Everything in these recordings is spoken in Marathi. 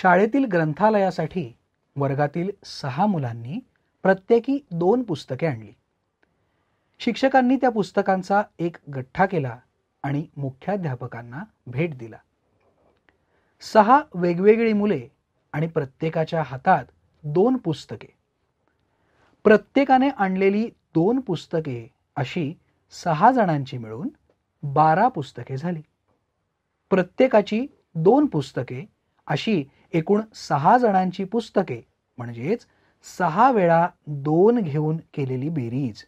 शाळेतील ग्रंथालयासाठी वर्गातील सहा मुलांनी प्रत्येकी दोन पुस्तके आणली शिक्षकांनी त्या पुस्तकांचा एक गठ्ठा केला आणि मुख्याध्यापकांना भेट दिला सहा वेगवेगळी मुले आणि प्रत्येकाच्या हातात दोन पुस्तके प्रत्येकाने आणलेली दोन पुस्तके अशी सहा जणांची मिळून बारा पुस्तके झाली प्रत्येकाची दोन पुस्तके अशी एकूण सहा जणांची पुस्तके म्हणजेच सहा वेळा दोन घेऊन केलेली बेरीज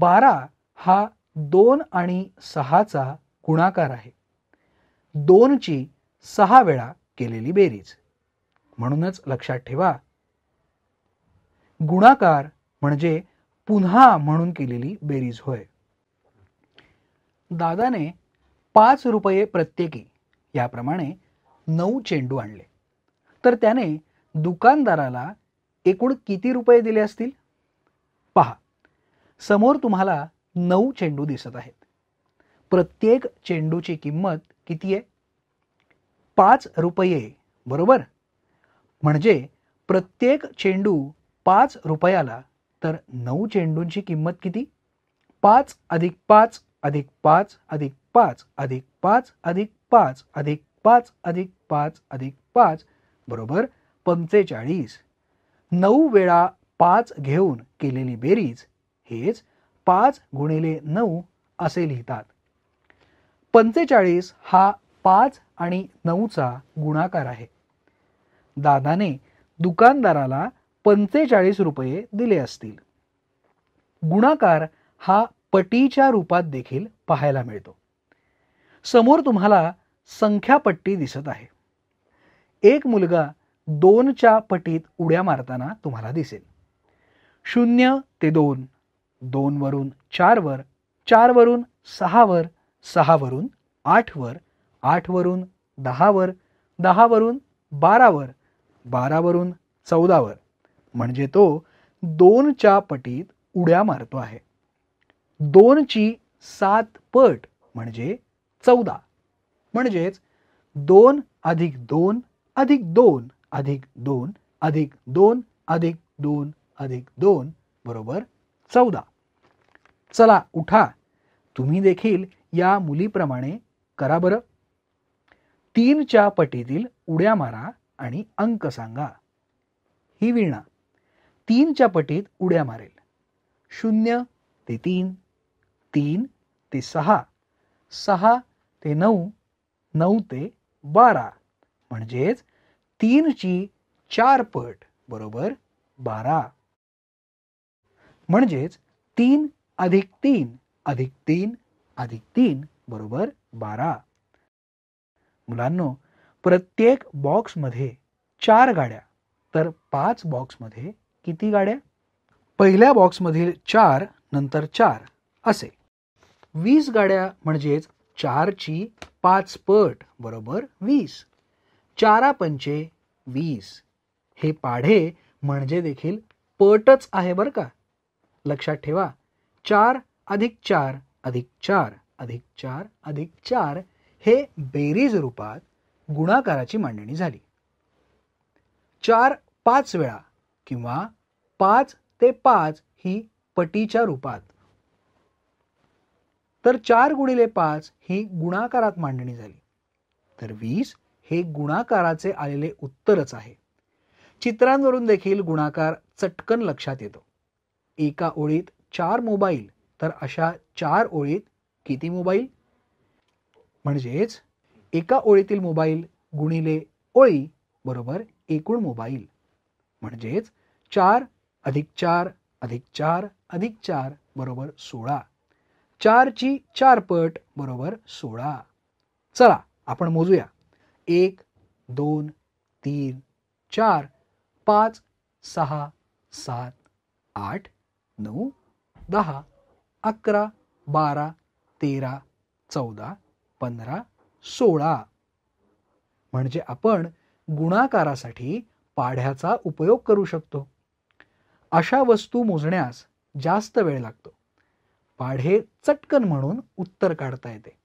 बारा हा दोन आणि सहाचा गुणाकार आहे दोनची सहा वेळा केलेली बेरीज म्हणूनच लक्षात ठेवा गुणाकार म्हणजे पुन्हा म्हणून केलेली बेरीज होय दादाने पाच रुपये प्रत्येकी याप्रमाणे नऊ चेंडू आणले तर त्याने दुकानदाराला एकूण किती रुपये दिले असतील पहा समोर तुम्हाला नऊ चेंडू दिसत आहेत प्रत्येक चेंडूची किंमत किती आहे पाच रुपये बरोबर म्हणजे प्रत्येक चेंडू पाच रुपयाला तर नऊ चेंडूंची किंमत किती पाच अधिक पाच अधिक पाच अधिक पाच अधिक पाच अधिक पाच अधिक पाच अधिक पाच अधिक पाच बरोबर पंचेचाळीस नऊ वेळा पाच घेऊन केलेली बेरीज हेच पाच गुणिले नऊ असे लिहितात पंचेचाळीस हा पाच आणि नऊचा गुणाकार आहे दादाने दुकानदाराला पंचेचाळीस रुपये दिले असतील गुणाकार हा पटीच्या रूपात देखील पाहायला मिळतो समोर तुम्हाला संख्यापट्टी दिसत आहे एक मुलगा दोनच्या पटीत उड्या मारताना तुम्हाला दिसेल शून्य ते दोन दोनवरून चारवर चारवरून सहावर सहावरून आठवर आठवरून दहावर दहावरून बारावर बारावरून चौदावर म्हणजे तो दोनच्या पटीत उड्या मारतो आहे दोनची सात पट म्हणजे चौदा म्हणजेच दोन अधिक दोन अधिक दोन अधिक दोन अधिक दोन अधिक दोन अधिक दोन बरोबर चौदा चला उठा तुम्ही देखील या मुलीप्रमाणे करा बरं तीनच्या पटीतील उड्या मारा आणि अंक सांगा ही वीणा तीनच्या पटीत उड्या मारेल शून्य ते तीन तीन ते सहा सहा ते नऊ नऊ ते बारा म्हणजेच तीन ची चार पट बरोबर बारा म्हणजेच तीन अधिक तीन अधिक तीन अधिक तीन बरोबर बारा मुलांना प्रत्येक बॉक्समध्ये चार गाड्या तर पाच बॉक्समध्ये किती गाड्या पहिल्या बॉक्स मधील चार नंतर चार असे वीस गाड्या म्हणजेच चार ची पाच पट बरोबर वीस चारा पंचे वीस हे पाढे म्हणजे देखील पटच आहे बरं का लक्षात ठेवा चार अधिक चार अधिक चार अधिक चार अधिक चार हे बेरीज रूपात गुणाकाराची मांडणी झाली चार पाच वेळा किंवा पाच ते पाच ही पटीच्या रूपात तर चार गुणिले पाच ही गुणाकारात मांडणी झाली तर वीस हे गुणाकाराचे आलेले उत्तरच आहे चित्रांवरून देखील गुणाकार चटकन लक्षात येतो एका ओळीत चार मोबाईल तर अशा चार ओळीत किती मोबाईल म्हणजेच एका ओळीतील मोबाईल गुणिले ओळी बरोबर एकूण मोबाईल म्हणजेच चार अधिक चार अधिक चार अधिक चार बरोबर सोळा चारची चार पट बरोबर सोळा चला आपण मोजूया एक दोन तीन चार पाच सहा सात आठ नऊ दहा अकरा बारा तेरा चौदा पंधरा सोळा म्हणजे आपण गुणाकारासाठी पाढ्याचा उपयोग करू शकतो अशा वस्तू मोजण्यास जास्त वेळ लागतो पाढे चटकन म्हणून उत्तर काढता येते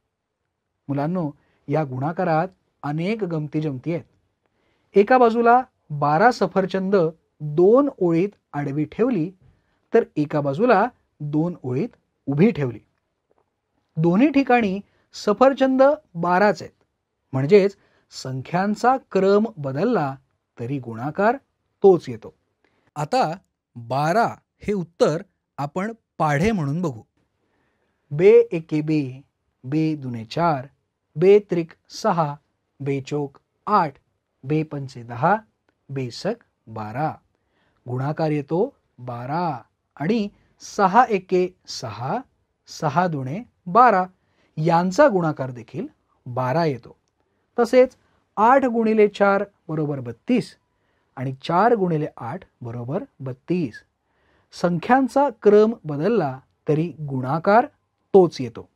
मुलांनो या गुणाकारात अनेक गमती जमती आहेत एका बाजूला बारा सफरचंद दोन ओळीत आडवी ठेवली तर एका बाजूला दोन ओळीत उभी ठेवली दोन्ही ठिकाणी सफरचंद बाराच आहेत म्हणजेच संख्यांचा क्रम बदलला तरी गुणाकार तोच येतो आता बारा हे उत्तर आपण पाढे म्हणून बघू बे एके बे बे दुने चार बे त्रिक सहा बेचोक आठ बेपंचे दहा बेसक बारा गुणाकार येतो बारा आणि सहा एके सहा सहा दुणे बारा यांचा गुणाकार देखील बारा येतो तसेच आठ गुणिले चार बरोबर बत्तीस आणि चार गुणिले आठ बरोबर बत्तीस संख्यांचा क्रम बदलला तरी गुणाकार तोच येतो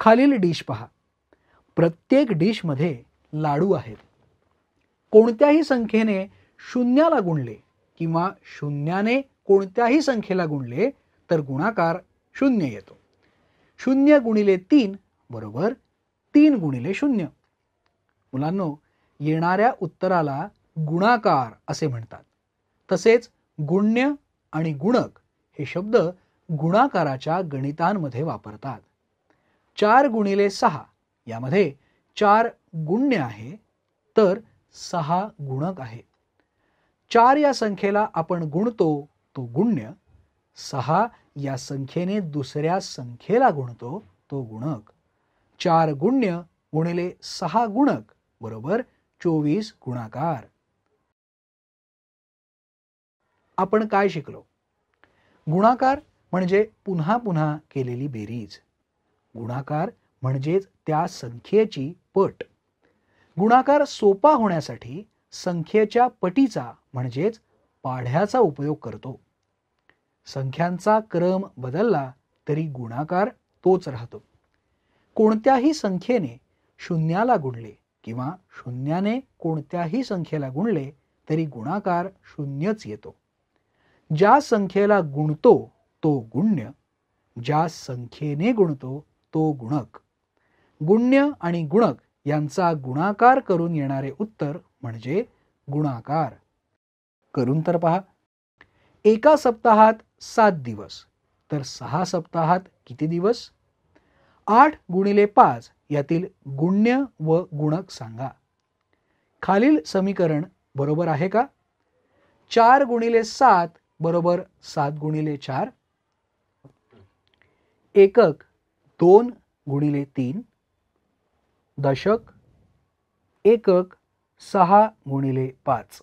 खालील डिश पहा प्रत्येक डिशमध्ये लाडू आहेत कोणत्याही संख्येने शून्याला गुणले किंवा शून्याने कोणत्याही संख्येला गुणले तर गुणाकार शून्य येतो शून्य गुणिले तीन बरोबर तीन गुणिले शून्य मुलांनो येणाऱ्या उत्तराला गुणाकार असे म्हणतात तसेच गुण्य आणि गुणक हे शब्द गुणाकाराच्या गणितांमध्ये वापरतात चार गुणिले सहा यामध्ये चार गुण्य आहे तर सहा गुणक आहे चार या संख्येला आपण गुणतो तो गुण्य सहा या संख्येने दुसऱ्या संख्येला गुणतो तो गुणक चार गुण्य गुणिले सहा गुणक बरोबर चोवीस गुणाकार आपण काय शिकलो गुणाकार म्हणजे पुन्हा पुन्हा केलेली बेरीज गुणाकार म्हणजेच त्या संख्येची पट गुणाकार सोपा होण्यासाठी संख्येच्या पटीचा म्हणजेच पाढ्याचा उपयोग करतो संख्यांचा क्रम बदलला तरी गुणाकार तोच राहतो कोणत्याही संख्येने शून्याला गुणले किंवा शून्याने कोणत्याही संख्येला गुणले तरी गुणाकार शून्यच येतो ज्या संख्येला गुणतो तो गुण्य ज्या संख्येने गुणतो तो गुणक गुण्य आणि गुणक यांचा गुणाकार करून येणारे उत्तर म्हणजे गुणाकार करून तर पहा एका सप्ताहात सात दिवस तर सहा सप्ताहात किती दिवस आठ गुणिले पाच यातील गुण्य व गुणक सांगा खालील समीकरण बरोबर आहे का चार गुणिले सात बरोबर सात गुणिले चार एकक दोन गुणिले तीन दशक एकक सहा गुणिले पाच